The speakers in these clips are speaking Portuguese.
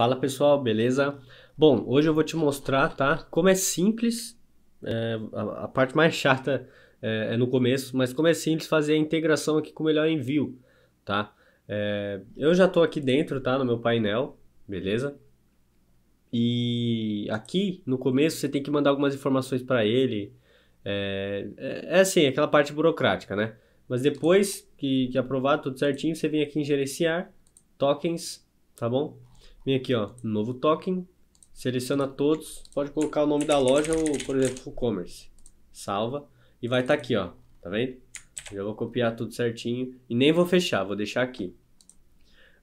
Fala pessoal, beleza? Bom, hoje eu vou te mostrar, tá? Como é simples, é, a, a, parte mais chata é, é, no começo, mas como é simples fazer a integração aqui com o melhor envio, tá? É, eu já estou aqui dentro, tá? No meu painel, beleza? E aqui no começo você tem que mandar algumas informações para ele. É, é, é assim, aquela parte burocrática, né? Mas depois que, que aprovar tudo certinho, você vem aqui em gerenciar tokens, tá bom? Vem aqui, ó, novo token, seleciona todos, pode colocar o nome da loja ou, por exemplo, WooCommerce. Salva e vai estar tá aqui, ó, tá vendo? Já vou copiar tudo certinho e nem vou fechar, vou deixar aqui.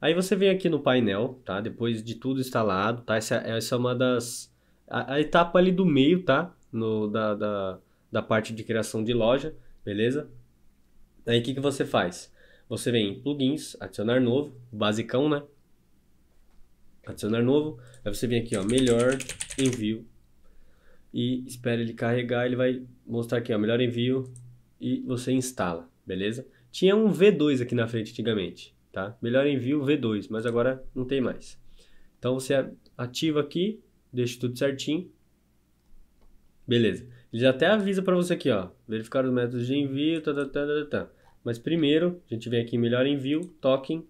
Aí você vem aqui no painel, tá? Depois de tudo instalado, tá? Essa, essa é uma das... A, a etapa ali do meio, tá? No, da, da, da parte de criação de loja, beleza? Aí o que, que você faz? Você vem em plugins, adicionar novo, basicão, né? adicionar novo. Aí você vem aqui, ó, melhor envio e espera ele carregar, ele vai mostrar aqui, ó, melhor envio e você instala, beleza? Tinha um V2 aqui na frente antigamente, tá? Melhor envio V2, mas agora não tem mais. Então você ativa aqui, deixa tudo certinho. Beleza. Ele já até avisa para você aqui, ó, verificar os métodos de envio, tá, tá, tá, tá, tá. Mas primeiro, a gente vem aqui em melhor envio, token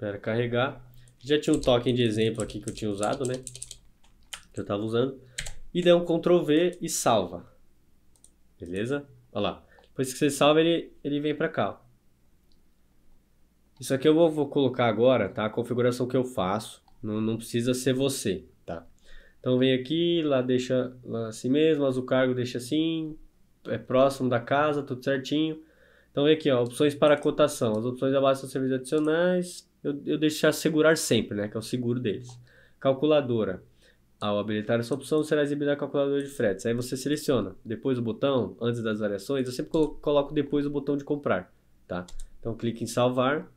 Espera carregar. Já tinha um token de exemplo aqui que eu tinha usado, né? Que eu estava usando. E dá um Ctrl V e salva. Beleza? Olha lá. Depois que você salva, ele, ele vem para cá. Isso aqui eu vou, vou, colocar agora, tá? A configuração que eu faço. Não, não precisa ser você, tá? Então vem aqui, lá deixa lá assim mesmo, azul o cargo deixa assim. É próximo da casa, tudo certinho. Então vem aqui, ó, opções para cotação. As opções abaixo são serviços adicionais, eu, eu deixar segurar sempre, né? Que é o seguro deles. Calculadora. Ao habilitar tá essa opção, será exibida a calculadora de fretes. Aí você seleciona depois o botão, antes das variações. Eu sempre coloco depois o botão de comprar, tá? Então, clique em salvar,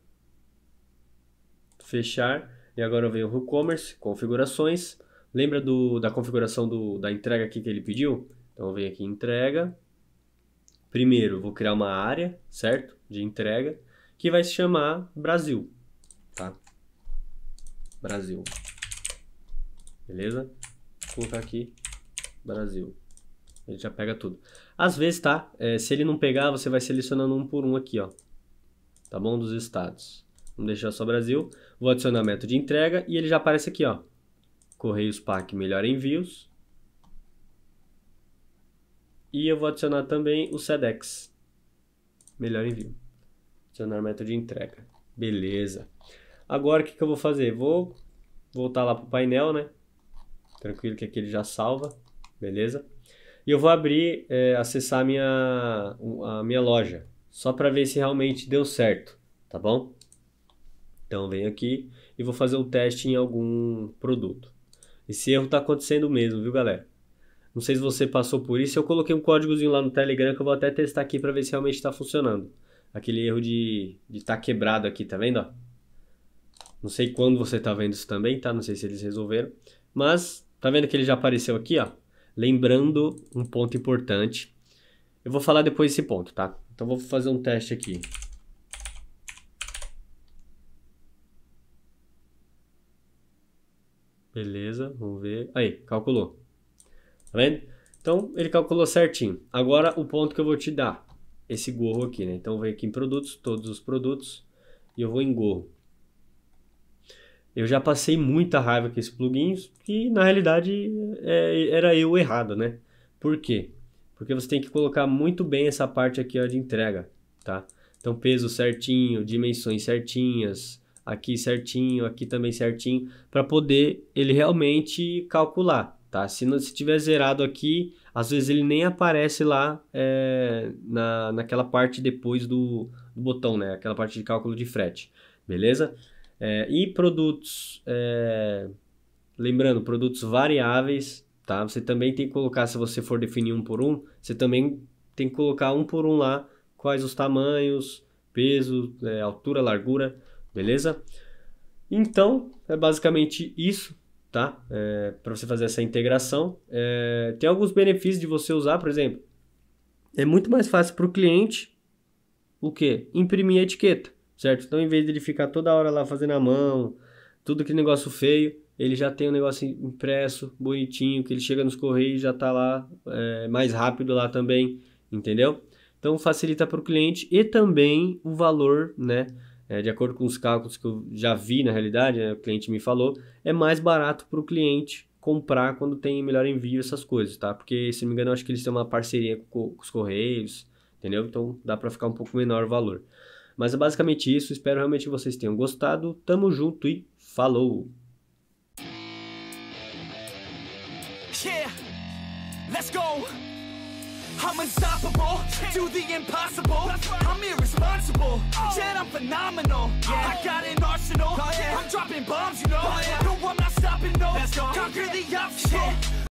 fechar. E agora vem o WooCommerce, configurações. Lembra do, da configuração do, da entrega aqui que ele pediu? Então, vem aqui em entrega. Primeiro, vou criar uma área, certo? De entrega, que vai se chamar Brasil tá? Brasil. Beleza? Vou colocar aqui Brasil. Ele já pega tudo. Às vezes, tá? É, se ele não pegar, você vai selecionando um por um aqui, ó. Tá bom? Dos estados. Vamos deixar só Brasil. Vou adicionar método de entrega e ele já aparece aqui, ó. Correios PAC melhor envios. E eu vou adicionar também o SEDEX. Melhor envio. Adicionar método de entrega. Beleza. Agora o que, que eu vou fazer? Vou voltar lá para o painel, né? Tranquilo que aqui ele já salva, beleza? E eu vou abrir, é, acessar a minha, a minha loja, só para ver se realmente deu certo, tá bom? Então venho aqui e vou fazer um teste em algum produto. Esse erro está acontecendo mesmo, viu galera? Não sei se você passou por isso, eu coloquei um códigozinho lá no Telegram que eu vou até testar aqui para ver se realmente está funcionando. Aquele erro de estar de tá quebrado aqui, tá vendo? Ó? Não sei quando você está vendo isso também, tá? Não sei se eles resolveram. Mas tá vendo que ele já apareceu aqui, ó? Lembrando um ponto importante. Eu vou falar depois desse ponto, tá? Então vou fazer um teste aqui. Beleza, vamos ver. Aí, calculou. Tá vendo? Então, ele calculou certinho. Agora, o ponto que eu vou te dar. Esse gorro aqui, né? Então, eu venho aqui em produtos, todos os produtos. E eu vou em gorro. Eu já passei muita raiva com esses plugins e na realidade é, era eu errado, né? Por quê? Porque você tem que colocar muito bem essa parte aqui ó, de entrega, tá? Então peso certinho, dimensões certinhas, aqui certinho, aqui também certinho, para poder ele realmente calcular, tá? Se, não, se tiver zerado aqui, às vezes ele nem aparece lá é, na, naquela parte depois do, do botão, né? Aquela parte de cálculo de frete, beleza? É, e produtos, é, lembrando, produtos variáveis, tá? Você também tem que colocar, se você for definir um por um, você também tem que colocar um por um lá, quais os tamanhos, peso, é, altura, largura, beleza? Então, é basicamente isso, tá? É, para você fazer essa integração. É, tem alguns benefícios de você usar, por exemplo, é muito mais fácil para o cliente o que? Imprimir a etiqueta certo? Então, em vez dele ficar toda hora lá fazendo a mão, tudo que negócio feio, ele já tem um negócio impresso, bonitinho, que ele chega nos correios já está lá é, mais rápido lá também, entendeu? Então facilita para o cliente e também o valor, né? É, de acordo com os cálculos que eu já vi na realidade, né, o cliente me falou, é mais barato para o cliente comprar quando tem melhor envio essas coisas, tá? Porque se não me engano, acho que eles têm uma parceria com, com os correios, entendeu? Então dá para ficar um pouco menor o valor. Mas é basicamente isso. Espero realmente que vocês tenham gostado. Tamo junto e falou! let's go. I'm unstoppable, do the impossible. I'm irresponsible, yet I'm phenomenal. I got an arsenal, oh, I'm dropping bombs, you know. Oh, no, I'm not stopping, no. Conquer the obstacle.